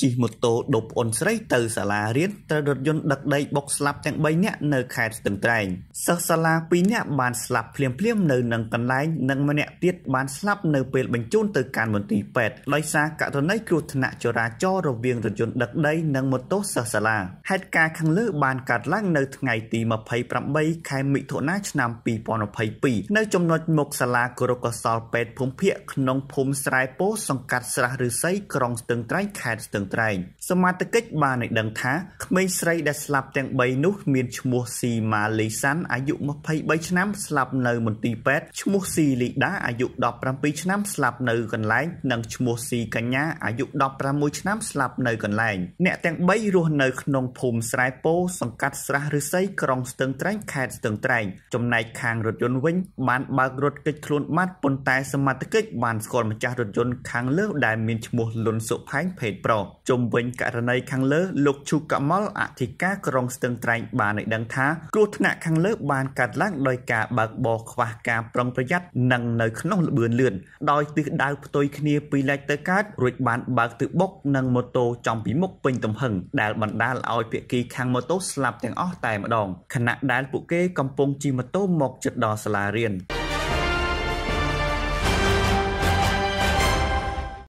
ជិះម៉ូតូដប់អូនស្រីទៅសាលារៀនត្រូវរថយន្តដឹកដីបុកស្លាប់ទាំង3នាក់នៅខេត្តស្ទឹងត្រែងសិស្សសាលា2នាក់បានស្លាប់ភ្លាមៗនៅនឹងកន្លែងនិងម្នាក់ទៀតបានស្លាប់នៅពេលបញ្ជូនទៅកាន់មន្ទីរពេទ្យដោយសារករណីគ្រោះថ្នាក់ចរាចរណ៍រវាងរថយន្តដឹកដីនិងម៉ូតូសិស្សសាលាហេតុការណ៍ខាងលើបានកើតឡើងនៅថ្ងៃទី28ខែមិថុនាឆ្នាំ2022នៅចំណុចមុខសាលាគរុកោសលពេទ្យភូមិភាគក្នុងភូមិស្រែពោសង្កាត់ស្រះឫស្សីក្រុងស្ទឹងត្រែងខេត្តស្ទឹងត្រែងសមាជិកបានឲ្យដឹងថាក្មេងស្រីដែលស្លាប់ទាំង3នោះ មានឈ្មោះស៊ីម៉ាលីសាន់អាយុ23ឆ្នាំស្លាប់នៅមន្ទីរពេទ្យឈ្មោះស៊ីលីដាអាយុ17ឆ្នាំស្លាប់នៅកន្លែងនិងឈ្មោះស៊ីកញ្ញាអាយុ16ឆ្នាំស្លាប់នៅកន្លែង អ្នកទាំង3រស់នៅក្នុងភូមិស្រែពោសង្កាត់ស្រះឫស្សីក្រុងស្ទឹងត្រែងខេត្តស្ទឹងត្រែង ចំណែកខាងរថយន្តវិញ បានបើករត់គេចខ្លួនបាត់ប៉ុន្តែសមត្ថកិច្ចបានស្គាល់ម្ចាស់រថយន្តខាងលើដែលមានឈ្មោះលុនសុផែងភេទប្រុសជុំវិញករណីខាងលើលោកឈូកមលអធិការក្រុងស្ទឹងត្រែងបានឲ្យដឹងថាគ្រោះថ្នាក់ខាងលើបានកើតឡើងដោយការបើកបរខ្វះការប្រុងប្រយ័ត្ននិងនៅក្នុងល្បឿនលឿនដោយទិសដៅផ្ទុយគ្នាពីលេខទៅកើតរួចបានបើកទិសបុកនិងម៉ូតូចំពីមុខពេញទំហឹងដែលបណ្ដាលឲ្យភាគីខាងម៉ូតូស្លាប់ទាំងអស់តែម្ដងខណៈដែលពួកគេកំពុងជិះម៉ូតូមកជិតដល់សាលារៀន។